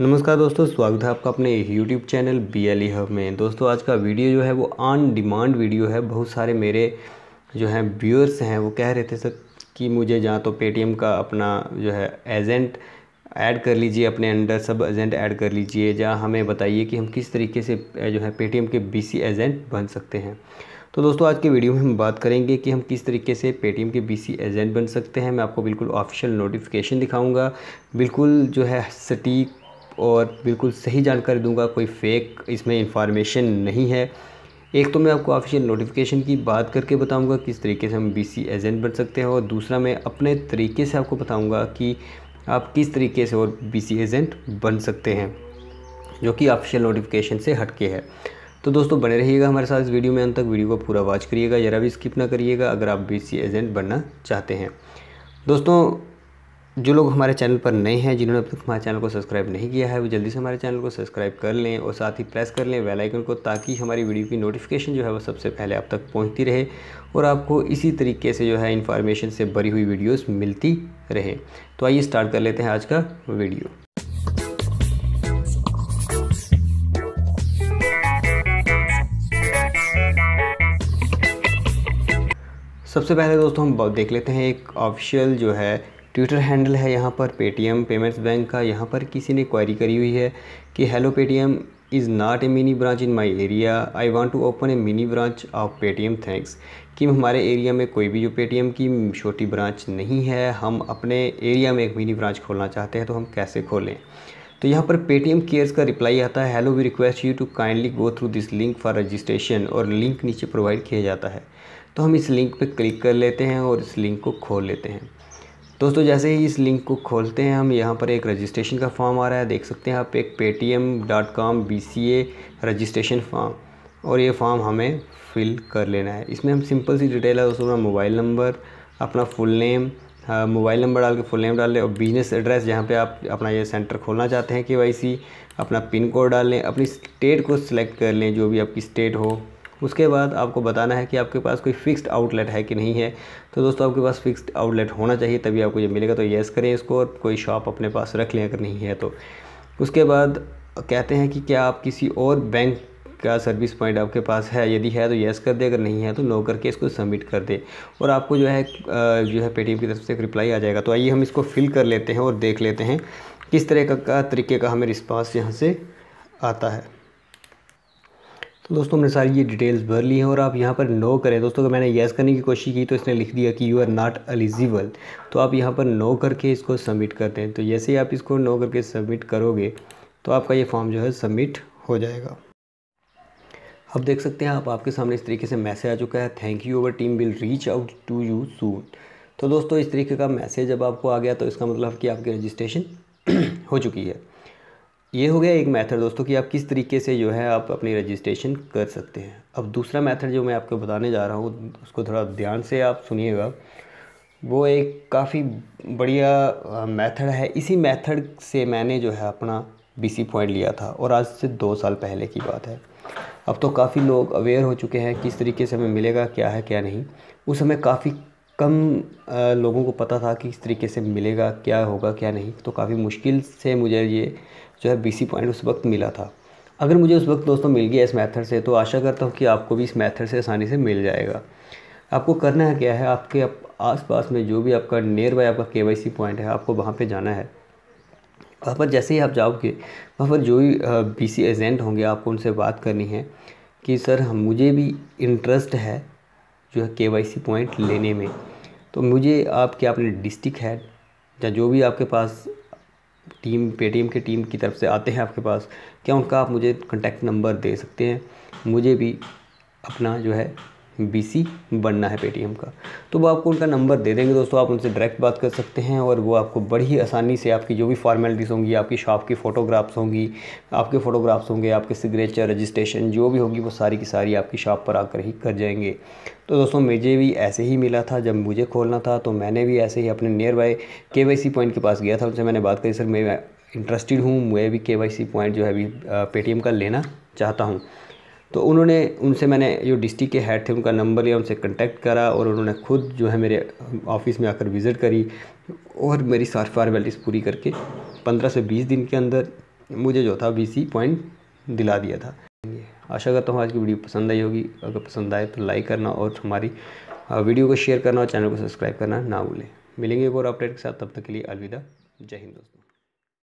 नमस्कार दोस्तों स्वागत है आपका अपने YouTube channel B L hub में दोस्तों आज का वीडियो जो है वो ऑन डिमांड वीडियो है बहुत सारे मेरे जो हैं व्यूअर्स हैं वो कह रहे थे सर कि मुझे जहाँ तो पेटीएम का अपना जो है एजेंट ऐड कर लीजिए अपने अंडर सब एजेंट ऐड कर लीजिए जहाँ हमें बताइए कि हम किस तरीके से जो है पेटीएम के बी एजेंट बन सकते हैं तो दोस्तों आज के वीडियो में हम बात करेंगे कि हम किस तरीके से पेटीएम के बीसी एजेंट बन सकते हैं मैं आपको बिल्कुल ऑफिशियल नोटिफिकेशन दिखाऊंगा बिल्कुल जो है सटीक और बिल्कुल सही जानकारी दूंगा कोई फेक इसमें इंफॉर्मेशन नहीं है एक तो मैं आपको ऑफिशियल नोटिफिकेशन की बात करके बताऊंगा किस तरीके से हम बीसी एजेंट बन सकते हैं और दूसरा मैं अपने तरीके से आपको बताऊंगा कि आप किस तरीके से और बीसी एजेंट बन सकते हैं जो कि ऑफिशियल नोटिफिकेशन से हटके है तो दोस्तों बने रहिएगा हमारे साथ इस वीडियो में अंत तक वीडियो को पूरा वॉच करिएगा ज़रा भी स्किप ना करिएगा अगर आप बी एजेंट बनना चाहते हैं दोस्तों जो लोग हमारे चैनल पर नए हैं जिन्होंने अब तक हमारे चैनल को सब्सक्राइब नहीं किया है वो जल्दी से हमारे चैनल को सब्सक्राइब कर लें और साथ ही प्रेस कर लें बेल आइकन को ताकि हमारी वीडियो की नोटिफिकेशन जो है वो सबसे पहले आप तक पहुंचती रहे और आपको इसी तरीके से जो है इन्फॉर्मेशन से भरी हुई वीडियोज़ मिलती रहे तो आइए स्टार्ट कर लेते हैं आज का वीडियो सबसे पहले दोस्तों हम देख लेते हैं एक ऑफिशियल जो है ट्विटर हैंडल है यहाँ पर पेटीएम पेमेंट्स बैंक का यहाँ पर किसी ने क्वारी करी हुई है कि hello Paytm is not a mini branch in my area I want to open a mini branch of Paytm thanks कि हमारे एरिया में कोई भी जो पेटीएम की छोटी ब्रांच नहीं है हम अपने एरिया में एक मिनी ब्रांच खोलना चाहते हैं तो हम कैसे खोलें तो यहाँ पर पेटीएम केयर्स का रिप्लाई आता है hello we request you to kindly go through this link for registration और लिंक नीचे प्रोवाइड किया जाता है तो हम इस लिंक पर क्लिक कर लेते हैं और इस लिंक को खोल लेते हैं दोस्तों जैसे ही इस लिंक को खोलते हैं हम यहाँ पर एक रजिस्ट्रेशन का फॉर्म आ रहा है देख सकते हैं आप एक Paytm dot com B C A registration form और ये फॉर्म हमें फिल कर लेना है इसमें हम सिंपल सी डिटेल है दोस्तों अपना मोबाइल नंबर अपना फुल नेम मोबाइल नंबर डाल के फुल नेम डाल लें और बिज़नेस एड्रेस जहाँ पे आप अपना ये सेंटर खोलना चाहते हैं के वाई सी अपना पिन कोड डाल लें अपनी स्टेट को सिलेक्ट कर लें जो भी आपकी स्टेट हो उसके बाद आपको बताना है कि आपके पास कोई फ़िक्स्ड आउटलेट है कि नहीं है तो दोस्तों आपके पास फ़िक्स्ड आउटलेट होना चाहिए तभी आपको ये मिलेगा तो येस करें इसको और कोई शॉप अपने पास रख लें अगर नहीं है तो उसके बाद कहते हैं कि क्या आप किसी और बैंक का सर्विस पॉइंट आपके पास है यदि है तो येस कर दे अगर नहीं है तो नो करके इसको सबमिट कर दे और आपको जो है जो है पेटीएम की तरफ से एक रिप्लाई आ जाएगा तो आइए हम इसको फिल कर लेते हैं और देख लेते हैं किस तरह का, का तरीके का हमें रिस्पांस यहाँ से आता है तो दोस्तों हमने सारी ये डिटेल्स भर ली हैं और आप यहाँ पर नो करें दोस्तों अगर मैंने येस करने की कोशिश की तो इसने लिख दिया कि यू आर नॉट एलिजिबल तो आप यहाँ पर नो करके इसको सबमिट कर दें तो जैसे ही आप इसको नो करके सबमिट करोगे तो आपका ये फॉर्म जो है सबमिट हो जाएगा अब देख सकते हैं आप आपके सामने इस तरीके से मैसेज आ चुका है thank you our team will reach out to you soon तो दोस्तों इस तरीके का मैसेज जब आपको आ गया तो इसका मतलब कि आपकी रजिस्ट्रेशन हो चुकी है ये हो गया एक मेथड दोस्तों कि आप किस तरीके से जो है आप अपनी रजिस्ट्रेशन कर सकते हैं अब दूसरा मेथड जो मैं आपको बताने जा रहा हूँ उसको थोड़ा ध्यान से आप सुनिएगा वो एक काफ़ी बढ़िया मेथड है इसी मेथड से मैंने जो है अपना बीसी पॉइंट लिया था और आज से दो साल पहले की बात है अब तो काफ़ी लोग अवेयर हो चुके हैं किस तरीके से हमें मिलेगा क्या है क्या नहीं उस समय काफ़ी कम लोगों को पता था कि किस तरीके से मिलेगा क्या होगा क्या नहीं तो काफ़ी मुश्किल से मुझे ये जो है बीसी पॉइंट उस वक्त मिला था अगर मुझे उस वक्त दोस्तों मिल गया इस मेथड से तो आशा करता हूँ कि आपको भी इस मेथड से आसानी से मिल जाएगा आपको करना है क्या है आपके आस आसपास में जो भी आपका नियर बाय आपका के पॉइंट है आपको वहाँ पर जाना है वहाँ पर जैसे ही आप जाओगे वहाँ पर जो भी बी सी एजेंट होंगे आपको उनसे बात करनी है कि सर हम मुझे भी इंटरेस्ट है जो है के वाई सी पॉइंट लेने में तो मुझे आपके आपने डिस्ट्रिक्ट है या जो भी आपके पास टीम पेटीएम के टीम की तरफ से आते हैं आपके पास क्या उनका आप मुझे कॉन्टैक्ट नंबर दे सकते हैं मुझे भी अपना जो है बीसी बनना है पेटीएम का तो वो आपको उनका नंबर दे देंगे दोस्तों आप उनसे डायरेक्ट बात कर सकते हैं और वो आपको बड़ी आसानी से आपकी जो भी फॉर्मेलिटीज़ होंगी आपकी शॉप की फ़ोटोग्राफ्स होंगी आपके फ़ोटोग्राफ्स होंगे आपके सिग्नेचर रजिस्ट्रेशन जो भी होगी वो सारी की सारी आपकी शॉप पर आकर ही कर जाएंगे तो दोस्तों मुझे भी ऐसे ही मिला था जब मुझे खोलना था तो मैंने भी ऐसे ही अपने नियर बाय के पॉइंट के पास गया था उनसे मैंने बात करी सर मैं इंटरेस्टेड हूँ मैं भी के पॉइंट जो है अभी पेटीएम का लेना चाहता हूँ तो उन्होंने उनसे मैंने जो डिस्ट्रिक्ट के हेड थे उनका नंबर लिया उनसे कॉन्टैक्ट करा और उन्होंने खुद जो है मेरे ऑफिस में आकर विज़िट करी और मेरी सारी फॉर्मेलिटीज़ पूरी करके पंद्रह से बीस दिन के अंदर मुझे जो था बीसी पॉइंट दिला दिया था आशा करता हूँ आज की वीडियो पसंद आई होगी अगर पसंद आए तो लाइक करना और हमारी वीडियो को शेयर करना और चैनल को सब्सक्राइब करना ना भूलें मिलेंगे एक और अपडेट के साथ तब तक के लिए अलविदा जय हिंद दोस्तों